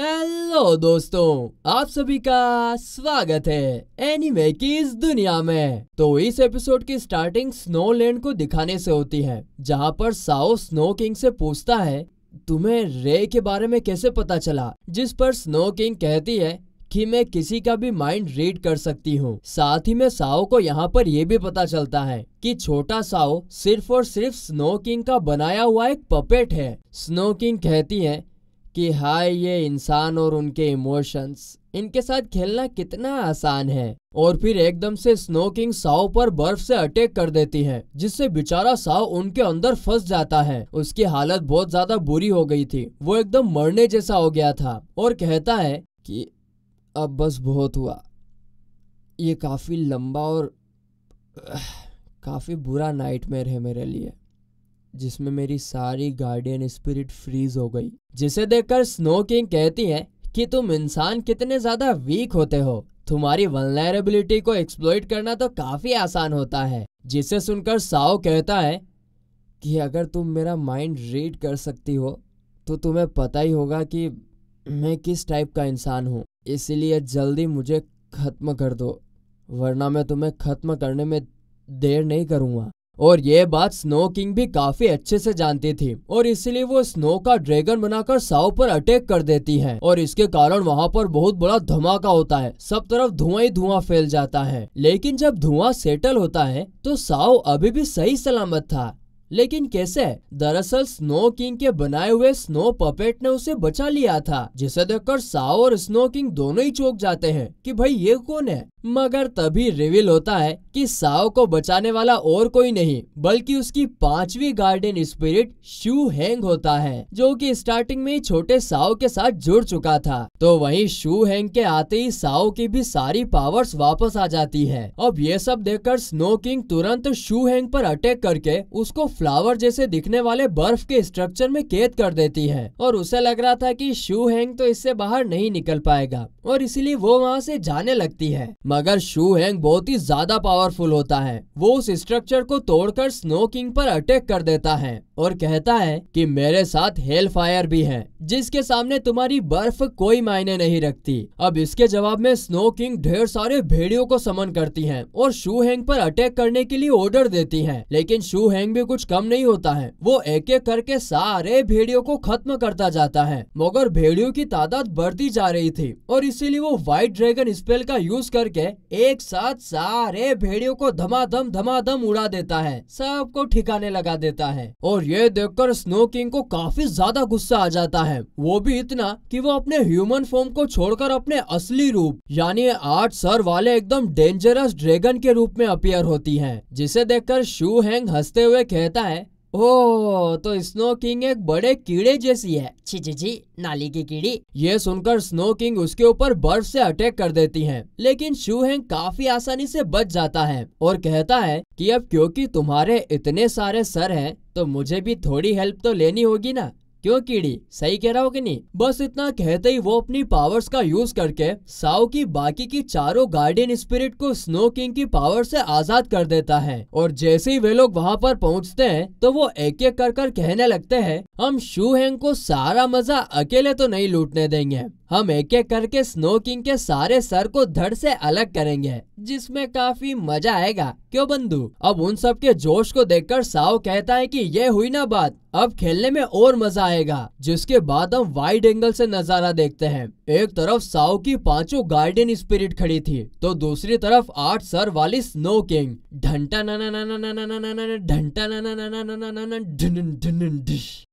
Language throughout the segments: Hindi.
हेलो दोस्तों आप सभी का स्वागत है एनिमे की इस दुनिया में तो इस एपिसोड की स्टार्टिंग स्नो लैंड को दिखाने से होती है जहाँ पर साओ स्नो किंग से पूछता है तुम्हें रे के बारे में कैसे पता चला जिस पर स्नो किंग कहती है कि मैं किसी का भी माइंड रीड कर सकती हूँ साथ ही में साओ को यहाँ पर यह भी पता चलता है कि छोटा साओ सिर्फ और सिर्फ स्नो किंग का बनाया हुआ एक पपेट है स्नो किंग कहती है कि हाय ये इंसान और उनके इमोशंस इनके साथ खेलना कितना आसान है और फिर एकदम से स्नो किंग साव पर बर्फ से अटैक कर देती है जिससे बेचारा साव उनके अंदर फंस जाता है उसकी हालत बहुत ज्यादा बुरी हो गई थी वो एकदम मरने जैसा हो गया था और कहता है कि अब बस बहुत हुआ ये काफ़ी लंबा और काफ़ी बुरा नाइटमेयर है मेरे लिए जिसमें मेरी सारी गार्डियन स्पिरिट फ्रीज हो गई जिसे देखकर स्नो किंग कहती है कि तुम इंसान कितने ज्यादा वीक होते हो तुम्हारी वनरेबिलिटी को एक्सप्लोइट करना तो काफी आसान होता है जिसे सुनकर साओ कहता है कि अगर तुम मेरा माइंड रीड कर सकती हो तो तुम्हें पता ही होगा कि मैं किस टाइप का इंसान हूँ इसलिए जल्दी मुझे खत्म कर दो वरना मैं तुम्हें खत्म करने में देर नहीं करूँगा और ये बात स्नो किंग भी काफी अच्छे से जानती थी और इसलिए वो स्नो का ड्रैगन बनाकर साव पर अटैक कर देती है और इसके कारण वहाँ पर बहुत बड़ा धमाका होता है सब तरफ धुआं ही धुआं फैल जाता है लेकिन जब धुआं सेटल होता है तो साव अभी भी सही सलामत था लेकिन कैसे दरअसल स्नो किंग के बनाए हुए स्नो पपेट ने उसे बचा लिया था जिसे देखकर साओ और स्नो किंग दोनों ही चौक जाते हैं कि भाई ये कौन है मगर तभी रिवील होता है कि साओ को बचाने वाला और कोई नहीं बल्कि उसकी पांचवी गार्डन स्पिरिट शू हैंग होता है जो कि स्टार्टिंग में छोटे साओ के साथ जुड़ चुका था तो वहीं शू हैंग के आते ही साओ की भी सारी पावर्स वापस आ जाती है अब ये सब देखकर स्नो किंग तुरंत शू हैंग पर अटैक करके उसको फ्लावर जैसे दिखने वाले बर्फ के स्ट्रक्चर में कैद कर देती है और उसे लग रहा था की शू हैंग तो इससे बाहर नहीं निकल पाएगा और इसीलिए वो वहाँ से जाने लगती है मगर शू हैंग बहुत ही ज्यादा पावरफुल होता है वो उस स्ट्रक्चर को तोड़कर स्नो किंग पर अटैक कर देता है और कहता है कि मेरे साथ हेल फायर भी है जिसके सामने तुम्हारी बर्फ कोई मायने नहीं रखती अब इसके जवाब में स्नो किंग ढेर सारे भेड़ियों को समन करती हैं और शू हैंग पर अटैक करने के लिए ऑर्डर देती हैं लेकिन शू हैंग भी कुछ कम नहीं होता है वो एक एक करके सारे भेड़ियों को खत्म करता जाता है मगर भेड़ियों की तादाद बढ़ती जा रही थी और इसीलिए वो व्हाइट ड्रैगन स्पेल का यूज करके एक साथ सारे भेड़ियों को धमाधम धमाधम उड़ा देता है सबको ठिकाने लगा देता है और ये देखकर स्नो किंग को काफी ज्यादा गुस्सा आ जाता है वो भी इतना कि वो अपने ह्यूमन फॉर्म को छोड़कर अपने असली रूप यानी आठ सर वाले एकदम डेंजरस ड्रैगन के रूप में अपियर होती है जिसे देखकर शू हैंग हंसते हुए कहता है ओ तो स्नो किंग एक बड़े कीड़े जैसी है छी जी जी नाली की कीड़ी ये सुनकर स्नो किंग उसके ऊपर बर्फ से अटैक कर देती हैं लेकिन शूहेंग काफी आसानी से बच जाता है और कहता है कि अब क्योंकि तुम्हारे इतने सारे सर हैं तो मुझे भी थोड़ी हेल्प तो लेनी होगी ना क्यों कीड़ी सही कह रहा हो कि नहीं बस इतना कहते ही वो अपनी पावर्स का यूज करके साओ की बाकी की चारों गार्डियन स्पिरिट को स्नो किंग की पावर से आजाद कर देता है और जैसे ही वे लोग वहाँ पर पहुँचते हैं तो वो एक एक कर कर कहने लगते हैं हम शू हैंग को सारा मजा अकेले तो नहीं लूटने देंगे हम एक एक करके स्नो किंग के सारे सर को धड़ से अलग करेंगे जिसमें काफी मजा आएगा क्यों बंधु अब उन सब के जोश को देखकर साव कहता है कि ये हुई ना बात अब खेलने में और मजा आएगा जिसके बाद हम वाइड एंगल से नजारा देखते हैं एक तरफ साव की पांचों गार्डियन स्पिरिट खड़ी थी तो दूसरी तरफ आठ सर वाली स्नो किंग ढंटा नाना नाना नाना नाना नाना ढंटा नाना नाना नाना नाना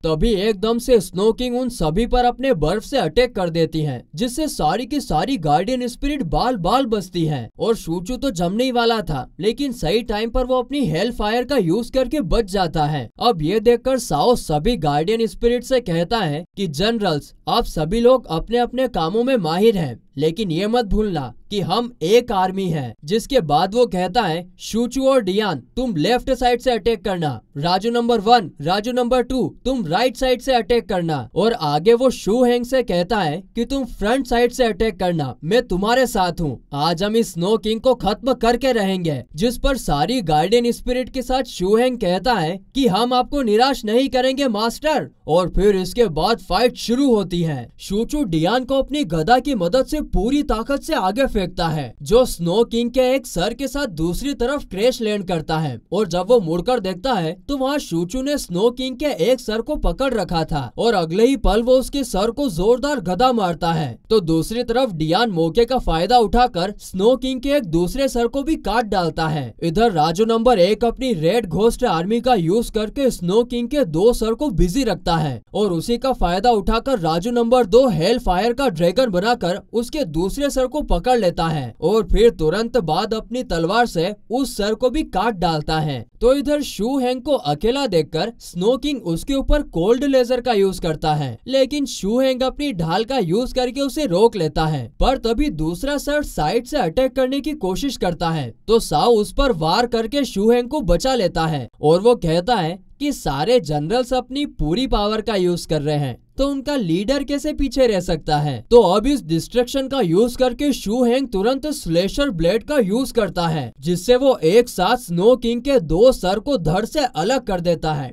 तभी एकदम से स्नो किंग उन सभी पर अपने बर्फ से अटैक कर देती है जिससे सारी की सारी गार्डियन स्पिरिट बाल बाल बचती है और सूचू तो जमने ही वाला था लेकिन सही टाइम पर वो अपनी हेल फायर का यूज करके बच जाता है अब ये देखकर साओ सभी गार्डियन स्पिरिट से कहता है कि जनरल्स आप सभी लोग अपने अपने कामों में माहिर हैं लेकिन ये मत भूलना कि हम एक आर्मी है जिसके बाद वो कहता है शूचू और डियान तुम लेफ्ट साइड से अटैक करना Raju number one Raju number two तुम राइट साइड से अटैक करना और आगे वो शू हैंग से कहता है कि तुम फ्रंट साइड से अटैक करना मैं तुम्हारे साथ हूँ आज हम इस स्नो किंग को खत्म करके रहेंगे जिस पर सारी गार्डियन स्पिरिट के साथ शू हैंग कहता है की हम आपको निराश नहीं करेंगे मास्टर और फिर इसके बाद फाइट शुरू होती है शूचू डियान को अपनी गदा की मदद से पूरी ताकत से आगे फेंकता है जो स्नो किंग के एक सर के साथ दूसरी तरफ क्रैश लैंड करता है और जब वो मुड़कर देखता है तो वहाँ शूचू ने स्नो किंग के एक सर को पकड़ रखा था और अगले ही पल वो उसके सर को जोरदार गदा मारता है तो दूसरी तरफ डियान मौके का फायदा उठाकर स्नो किंग के एक दूसरे सर को भी काट डालता है इधर राजू नंबर एक अपनी रेड घोस्ट आर्मी का यूज करके स्नो किंग के दो सर को बिजी रखता है और उसी का फायदा उठाकर राजू नंबर दो हेल फायर का ड्रैगन बनाकर उसके उसके दूसरे सर को पकड़ लेता है और फिर तुरंत बाद अपनी तलवार से उस सर को भी काट डालता है तो इधर शू हैंग को अकेला देखकर स्नो किंग उसके ऊपर कोल्ड लेजर का यूज करता है लेकिन शू हैंग अपनी ढाल का यूज करके उसे रोक लेता है पर तभी दूसरा सर साइड से अटैक करने की कोशिश करता है तो साव उस पर वार करके शू हैंग को बचा लेता है और वो कहता है कि सारे जनरल्स अपनी पूरी पावर का यूज कर रहे हैं तो उनका लीडर कैसे पीछे रह सकता है तो अब इस डिस्ट्रक्शन का यूज करके शू हैंग तुरंत स्लेशर ब्लेड का यूज करता है जिससे वो एक साथ स्नो किंग के दो सर को धड़ से अलग कर देता है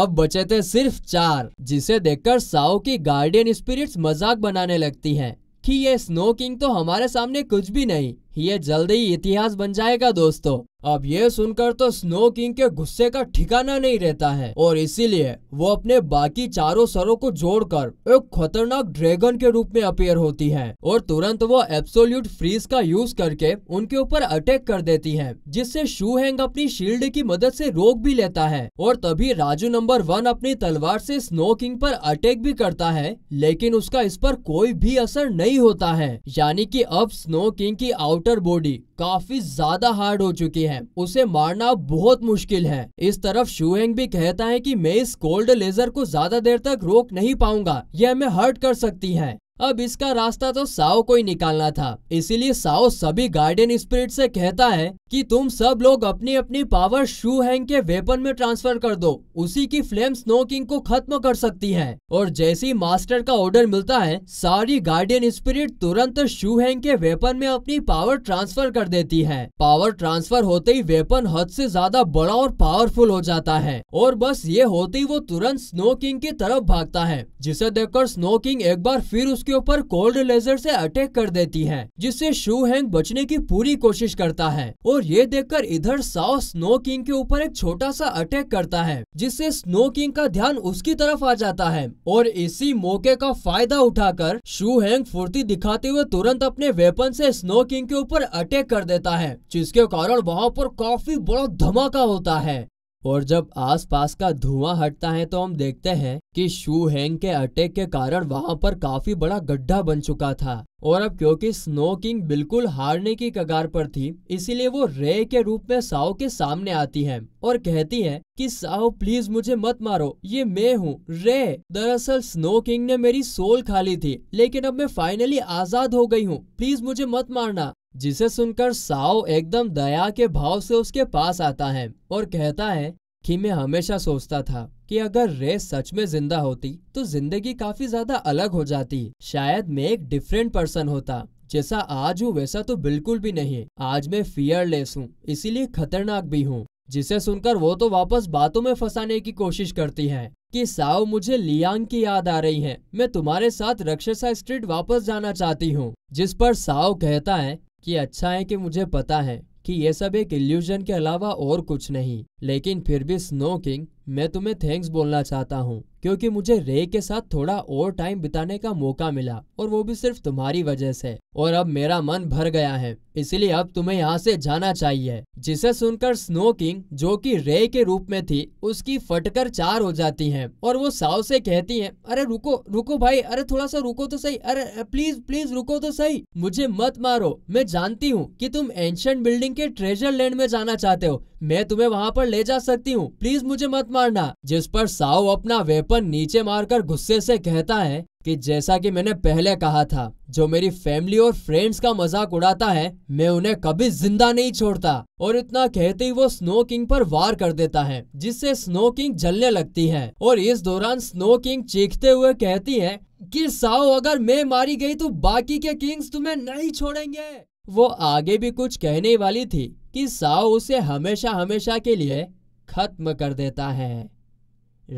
अब बचे थे सिर्फ चार जिसे देखकर साओ की गार्डियन स्पिरिट्स मजाक बनाने लगती हैं कि ये स्नो किंग तो हमारे सामने कुछ भी नहीं ये जल्द ही इतिहास बन जाएगा दोस्तों अब ये सुनकर तो स्नो किंग के गुस्से का ठिकाना नहीं रहता है और इसीलिए वो अपने बाकी चारों सरों को जोड़कर एक खतरनाक ड्रैगन के रूप में अपेयर होती है और तुरंत वो एब्सोल्यूट फ्रीज का यूज करके उनके ऊपर अटैक कर देती है जिससे शू हैंग अपनी शील्ड की मदद से रोक भी लेता है और तभी राजू नंबर वन अपनी तलवार से स्नो किंग पर अटैक भी करता है लेकिन उसका इस पर कोई भी असर नहीं होता है यानी कि अब स्नो किंग की आउटर बॉडी काफी ज्यादा हार्ड हो चुकी है उसे मारना बहुत मुश्किल है इस तरफ शुएंग भी कहता है कि मैं इस कोल्ड लेजर को ज्यादा देर तक रोक नहीं पाऊंगा यह हमें हर्ट कर सकती है अब इसका रास्ता तो साओ को ही निकालना था इसीलिए साओ सभी गार्डियन स्पिरिट से कहता है कि तुम सब लोग अपनी अपनी पावर शू हैंग के वेपन में ट्रांसफर कर दो उसी की फ्लेम स्नो किंग को खत्म कर सकती है और ही मास्टर का ऑर्डर मिलता है सारी गार्डियन स्पिरिट तुरंत शू हैंग के वेपन में अपनी पावर ट्रांसफर कर देती है पावर ट्रांसफर होते ही वेपन हद से ज्यादा बड़ा और पावरफुल हो जाता है और बस ये होते ही वो तुरंत स्नो किंग की तरफ भागता है जिसे देखकर स्नो किंग एक बार फिर उस उसके ऊपर कोल्ड लेजर से अटैक कर देती है जिससे शू हैंग बचने की पूरी कोशिश करता है और ये देखकर इधर साओ स्नो किंग के ऊपर एक छोटा सा अटैक करता है जिससे स्नो किंग का ध्यान उसकी तरफ आ जाता है और इसी मौके का फायदा उठाकर शू हैंग फुर्ती दिखाते हुए तुरंत अपने वेपन से स्नो किंग के ऊपर अटैक कर देता है जिसके कारण वहाँ पर काफी बड़ा धमाका होता है और जब आसपास का धुआं हटता है तो हम देखते हैं कि शू हैंग के अटैक के कारण वहां पर काफी बड़ा गड्ढा बन चुका था और अब क्योंकि स्नो किंग बिल्कुल हारने की कगार पर थी इसीलिए वो रे के रूप में साओ के सामने आती है और कहती है कि साओ प्लीज मुझे मत मारो ये मैं हूँ रे दरअसल स्नो किंग ने मेरी सोल खाली थी लेकिन अब मैं फाइनली आजाद हो गई हूँ प्लीज मुझे मत मारना जिसे सुनकर साओ एकदम दया के भाव से उसके पास आता है और कहता है कि मैं हमेशा सोचता था कि अगर रे सच में जिंदा होती तो जिंदगी काफी ज्यादा अलग हो जाती शायद मैं एक डिफरेंट पर्सन होता जैसा आज हूँ वैसा तो बिल्कुल भी नहीं आज मैं फियरलेस हूँ इसीलिए खतरनाक भी हूँ जिसे सुनकर वो तो वापस बातों में फंसाने की कोशिश करती है कि साओ मुझे लियांग की याद आ रही है मैं तुम्हारे साथ रक्षसा स्ट्रीट वापस जाना चाहती हूँ जिस पर साओ कहता है कि अच्छा है कि मुझे पता है कि ये सब एक इल्यूजन के अलावा और कुछ नहीं लेकिन फिर भी स्नो किंग मैं तुम्हें थैंक्स बोलना चाहता हूँ क्योंकि मुझे रे के साथ थोड़ा और टाइम बिताने का मौका मिला और वो भी सिर्फ तुम्हारी वजह से और अब मेरा मन भर गया है इसलिए अब तुम्हें यहाँ से जाना चाहिए जिसे सुनकर स्नो किंग जो कि रे के रूप में थी उसकी फटकर चार हो जाती है और वो साव से कहती है अरे रुको रुको भाई अरे थोड़ा सा रुको तो सही अरे प्लीज प्लीज रुको तो सही मुझे मत मारो मैं जानती हूँ की तुम एंशंट बिल्डिंग के ट्रेजर लैंड में जाना चाहते हो मैं तुम्हें वहाँ पर ले जा सकती हूँ प्लीज मुझे मत मारना जिस पर साओ अपना वेपन नीचे मारकर गुस्से से कहता है कि जैसा कि मैंने पहले कहा था जो मेरी फैमिली और फ्रेंड्स का मजाक उड़ाता है मैं उन्हें कभी जिंदा नहीं छोड़ता और इतना कहते ही वो स्नो किंग पर वार कर देता है जिससे स्नो किंग जलने लगती है और इस दौरान स्नो किंग चीखते हुए कहती है कि साओ अगर मैं मारी गई तो बाकी के किंग्स तुम्हें नहीं छोड़ेंगे वो आगे भी कुछ कहने वाली थी कि साओ उसे हमेशा हमेशा के लिए खत्म कर देता है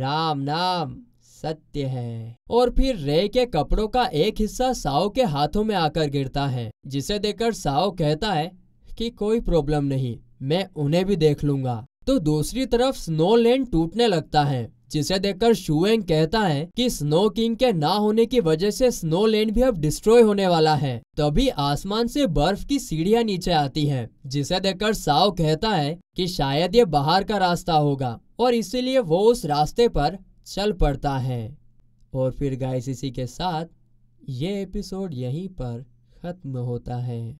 राम नाम सत्य है और फिर रे के कपड़ों का एक हिस्सा साओ के हाथों में आकर गिरता है जिसे देखकर साओ कहता है कि कोई प्रॉब्लम नहीं मैं उन्हें भी देख लूंगा तो दूसरी तरफ स्नो लैंड टूटने लगता है जिसे देखकर शुएंग कहता है कि स्नो किंग के ना होने की वजह से स्नो लैंड भी अब डिस्ट्रॉय होने वाला है तभी आसमान से बर्फ की सीढ़ियां नीचे आती हैं, जिसे देखकर साव कहता है कि शायद ये बाहर का रास्ता होगा और इसीलिए वो उस रास्ते पर चल पड़ता है और फिर गाइस इसी के साथ ये एपिसोड यहीं पर ख़त्म होता है